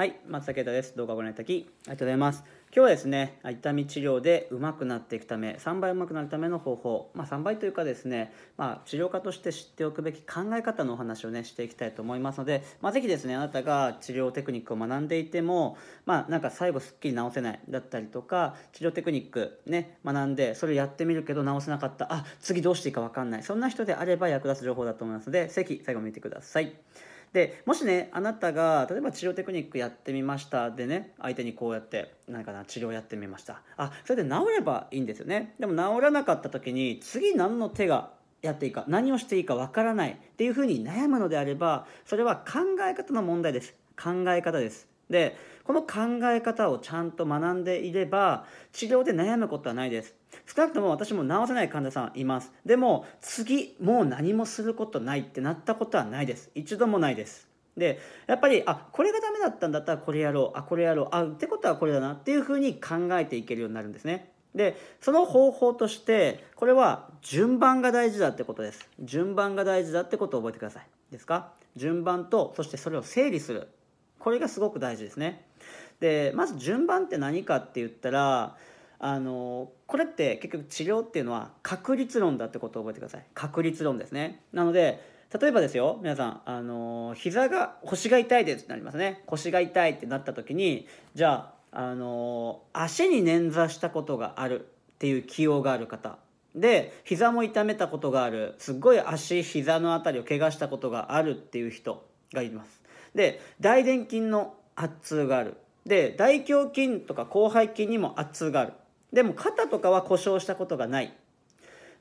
はい、松田です。動画をご覧いただきありがとうございます。今日はですね、痛み治療でうまくなっていくため、3倍うまくなるための方法、まあ、3倍というかですね、まあ、治療家として知っておくべき考え方のお話をね、していきたいと思いますので、まあ、ぜひですね、あなたが治療テクニックを学んでいても、まあ、なんか最後すっきり治せないだったりとか、治療テクニックね、学んで、それやってみるけど治せなかった、あ、次どうしていいか分かんない、そんな人であれば役立つ情報だと思いますので、ぜひ最後見てください。でもしねあなたが例えば治療テクニックやってみましたでね相手にこうやって何かな治療やってみましたあそれで治ればいいんですよねでも治らなかった時に次何の手がやっていいか何をしていいかわからないっていうふうに悩むのであればそれは考え方の問題です考え方ですでこの考え方をちゃんと学んでいれば治療で悩むことはないです少なくとも私も治せない患者さんいますでも次もう何もすることないってなったことはないです一度もないですでやっぱりあこれがダメだったんだったらこれやろうあこれやろうあってことはこれだなっていうふうに考えていけるようになるんですねでその方法としてこれは順番が大事だってことです順番が大事だってことを覚えてくださいですか順番とそしてそれを整理するこれがすごく大事ですねでまず順番って何かって言ったらあのこれって結局治療っていうのは確率論だってことを覚えてください確率論ですねなので例えばですよ皆さんあの膝が腰が痛いですってなりますね腰が痛いってなった時にじゃああの足に捻挫したことがあるっていう起用がある方で膝も痛めたことがあるすっごい足膝の辺りを怪我したことがあるっていう人がいますで大臀筋の圧痛があるで大胸筋とか広背筋にも圧があるでも肩とかは故障したことがない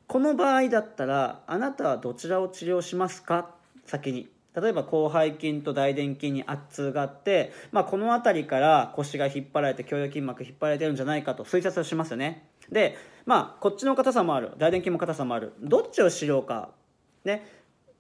この場合だったらあなたはどちらを治療しますか先に例えば広背筋と大臀筋に圧があって、まあ、この辺りから腰が引っ張られて胸腰筋膜引っ張られてるんじゃないかと推察をしますよねでまあこっちの硬さもある大臀筋も硬さもあるどっちをしようかね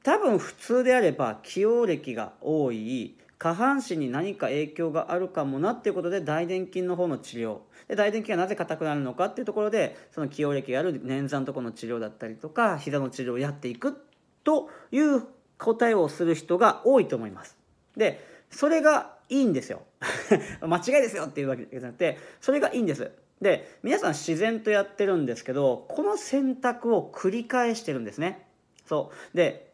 多分普通であれば起用歴が多い下半身に何か影響があるかもなっていうことで大臀筋の方の治療で大臀筋がなぜ硬くなるのかっていうところでその起用歴がある捻挫のとこの治療だったりとか膝の治療をやっていくという答えをする人が多いと思います。でそれがいいんですよ 間違いですよっていうわけじゃなくてそれがいいんですで皆さん自然とやってるんですけどこの選択を繰り返してるんですねそうで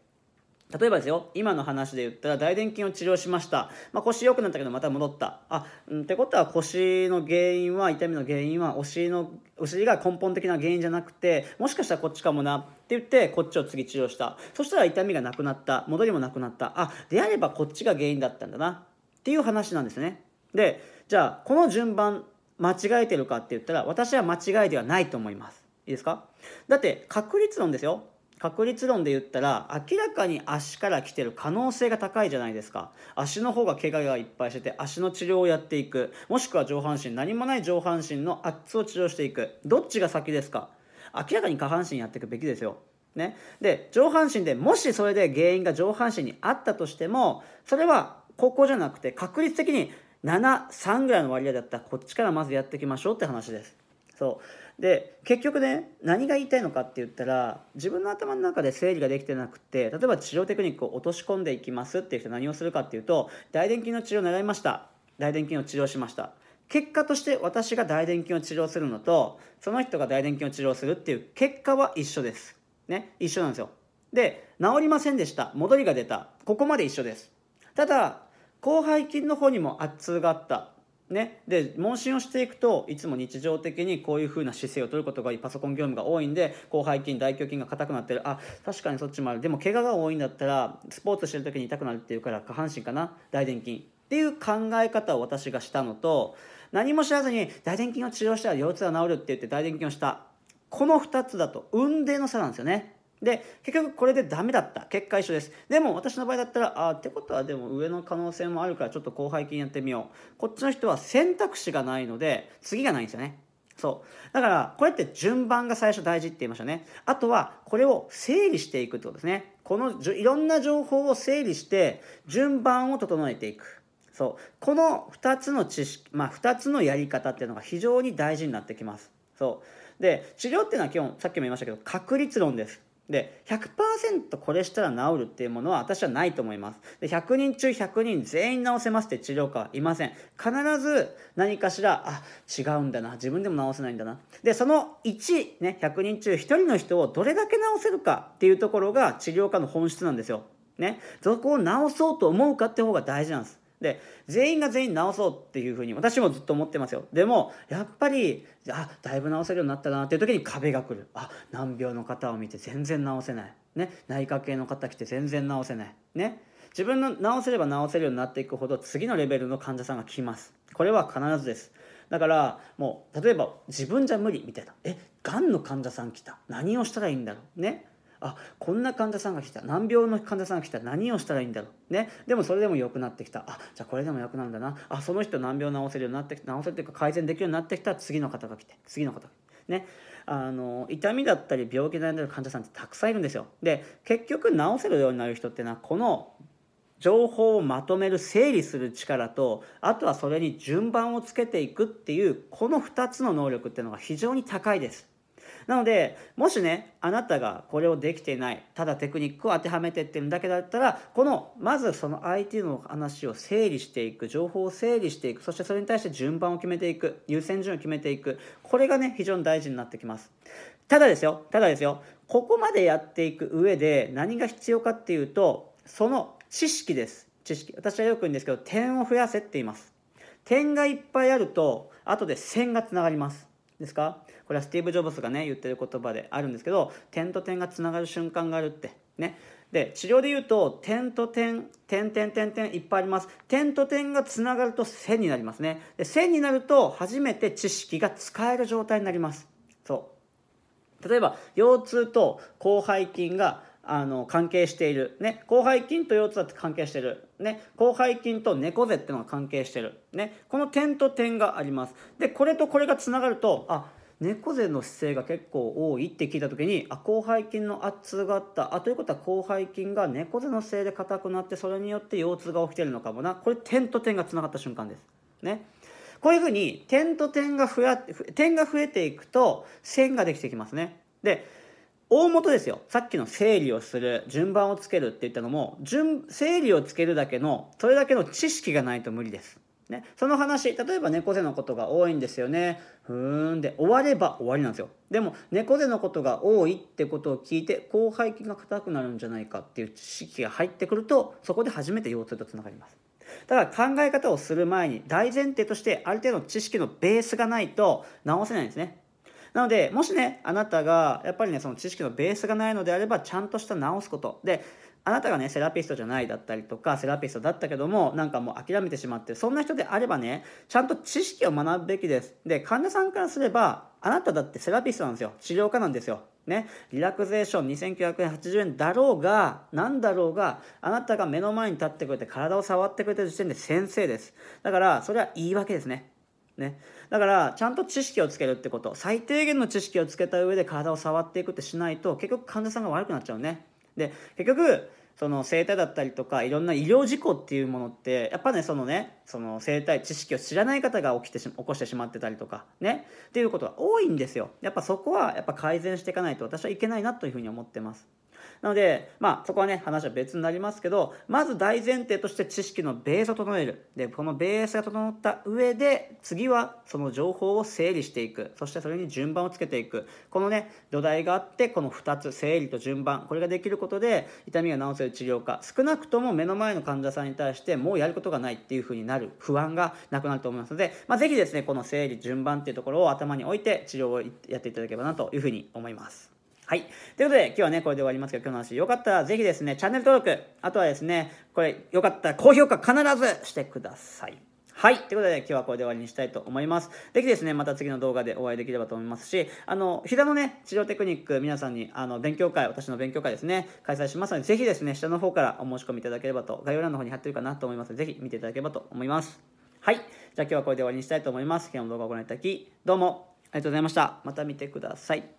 例えばですよ、今の話で言ったら、大臀筋を治療しました。まあ、腰良くなったけど、また戻った。あ、うん、ってことは腰の原因は、痛みの原因は、お尻の、お尻が根本的な原因じゃなくて、もしかしたらこっちかもなって言って、こっちを次治療した。そしたら痛みがなくなった。戻りもなくなった。あ、であればこっちが原因だったんだな。っていう話なんですね。で、じゃあ、この順番、間違えてるかって言ったら、私は間違いではないと思います。いいですかだって、確率論ですよ。確率論で言ったら明らかに足から来てる可能性が高いじゃないですか足の方が怪我がいっぱいしてて足の治療をやっていくもしくは上半身何もない上半身の圧を治療していくどっちが先ですか明らかに下半身やっていくべきですよね、で上半身でもしそれで原因が上半身にあったとしてもそれはここじゃなくて確率的に73ぐらいの割合だったらこっちからまずやっていきましょうって話ですそうで結局ね何が言いたいのかって言ったら自分の頭の中で整理ができてなくて例えば治療テクニックを落とし込んでいきますっていう人は何をするかっていうと大臀筋の治療を習いました大臀筋を治療しました結果として私が大臀筋を治療するのとその人が大臀筋を治療するっていう結果は一緒です。ね一緒なんですよ。で治りませんでした戻りが出たここまで一緒です。ただ広背筋の方にも圧痛があったね、で問診をしていくといつも日常的にこういうふうな姿勢を取ることがいいパソコン業務が多いんで広背筋大胸筋が硬くなってるあ確かにそっちもあるでも怪我が多いんだったらスポーツしてる時に痛くなるっていうから下半身かな大臀筋っていう考え方を私がしたのと何も知らずに大臀筋を治療したら腰痛は治るって言って大臀筋をしたこの2つだと運命の差なんですよねで結局これでダメだった結果一緒ですでも私の場合だったらあってことはでも上の可能性もあるからちょっと後背筋やってみようこっちの人は選択肢がないので次がないんですよねそうだからこれって順番が最初大事って言いましたねあとはこれを整理していくってことですねこのいろんな情報を整理して順番を整えていくそうこの2つの知識、まあ、2つのやり方っていうのが非常に大事になってきますそうで治療っていうのは基本さっきも言いましたけど確率論ですで100%これしたら治るっていうものは私はないと思いますで100人中100人全員治せますって治療家はいません必ず何かしらあ違うんだな自分でも治せないんだなでその1、ね、100人中1人の人をどれだけ治せるかっていうところが治療家の本質なんですよねそこを治そうと思うかって方が大事なんですで全員が全員直そうっていうふうに私もずっと思ってますよでもやっぱりあだいぶ直せるようになったなっていう時に壁が来るあ難病の方を見て全然治せない、ね、内科系の方来て全然治せないね自分の治せれば治せるようになっていくほど次のレベルの患者さんが来ますこれは必ずですだからもう例えば自分じゃ無理みたいなえがんの患者さん来た何をしたらいいんだろうねあこんな患者さんが来た難病の患者さんが来た何をしたらいいんだろうねでもそれでも良くなってきたあじゃあこれでも良くなるんだなあその人難病治せるようになってきた治せるというか改善できるようになってきた次の方が来て次の方がねあの痛みだったり病気で悩んでる患者さんってたくさんいるんですよで結局治せるようになる人っていうのはこの情報をまとめる整理する力とあとはそれに順番をつけていくっていうこの2つの能力っていうのが非常に高いです。なのでもしねあなたがこれをできていないただテクニックを当てはめてってるだけだったらこのまずその相手の話を整理していく情報を整理していくそしてそれに対して順番を決めていく優先順位を決めていくこれがね非常に大事になってきますただですよただですよここまでやっていく上で何が必要かっていうとその知識です知識私はよく言うんですけど点を増やせって言います点がいっぱいあると後で線がつながりますですかこれはスティーブ・ジョブズがね言ってる言葉であるんですけど点と点がつながる瞬間があるってねで治療で言うと点と点点点点点いっぱいあります点と点がつながると線になりますねで線になると初めて知識が使える状態になりますそう例えば腰痛と広背筋があの関係している、ね、広背筋と腰痛だって関係してる、ね、広背筋と猫背っていうのが関係してる、ね、この点と点がありますでこれとこれがつながるとあ猫背の姿勢が結構多いって聞いた時にあ広背筋の圧があったあということは広背筋が猫背のせいで硬くなってそれによって腰痛が起きてるのかもなこれ点と点がつながった瞬間です。ね。こういうふうに点と点が増や点が増えていくと線ができてきますね。で大元ですよさっきの整理をする順番をつけるって言ったのも順整理をつけるだけのそれだけの知識がないと無理です。ね、その話例えば猫背のことが多いんですよねふーんで終われば終わりなんですよでも猫背のことが多いってことを聞いて広背筋が硬くなるんじゃないかっていう知識が入ってくるとそこで初めて腰痛とつながりますただ考え方をする前に大前提としてある程度の知識のベースがないと直せないんですねなのでもしねあなたがやっぱりねその知識のベースがないのであればちゃんとした直すことであなたがねセラピストじゃないだったりとかセラピストだったけどもなんかもう諦めてしまってるそんな人であればねちゃんと知識を学ぶべきですで患者さんからすればあなただってセラピストなんですよ治療家なんですよね、リラクゼーション2980円だろうが何だろうがあなたが目の前に立ってくれて体を触ってくれてる時点で先生ですだからそれは言い訳ですねね、だからちゃんと知識をつけるってこと最低限の知識をつけた上で体を触っていくってしないと結局患者さんが悪くなっちゃうねで結局その生態だったりとかいろんな医療事故っていうものってやっぱねそのねその生態知識を知らない方が起きて起こしてしまってたりとかねっていうことが多いんですよやっぱそこはやっぱ改善していかないと私はいけないなというふうに思ってますなので、まあ、そこはね、話は別になりますけど、まず大前提として知識のベースを整える。で、このベースが整った上で、次はその情報を整理していく。そしてそれに順番をつけていく。このね、土台があって、この2つ、整理と順番。これができることで、痛みが治せる治療科。少なくとも目の前の患者さんに対して、もうやることがないっていう風になる不安がなくなると思いますので、まあ、ぜひですね、この整理順番っていうところを頭に置いて治療をやっていただければなというふうに思います。はい。ということで、今日はね、これで終わりますけど、今日の話、よかったらぜひですね、チャンネル登録、あとはですね、これ、よかったら高評価必ずしてください。はい。ということで、今日はこれで終わりにしたいと思います。ぜひですね、また次の動画でお会いできればと思いますし、あの、膝のね、治療テクニック、皆さんに、あの、勉強会、私の勉強会ですね、開催しますので、ぜひですね、下の方からお申し込みいただければと、概要欄の方に貼ってるかなと思いますので、ぜひ見ていただければと思います。はい。じゃあ今日はこれで終わりにしたいと思います。今日の動画をご覧いただき、どうもありがとうございました。また見てください。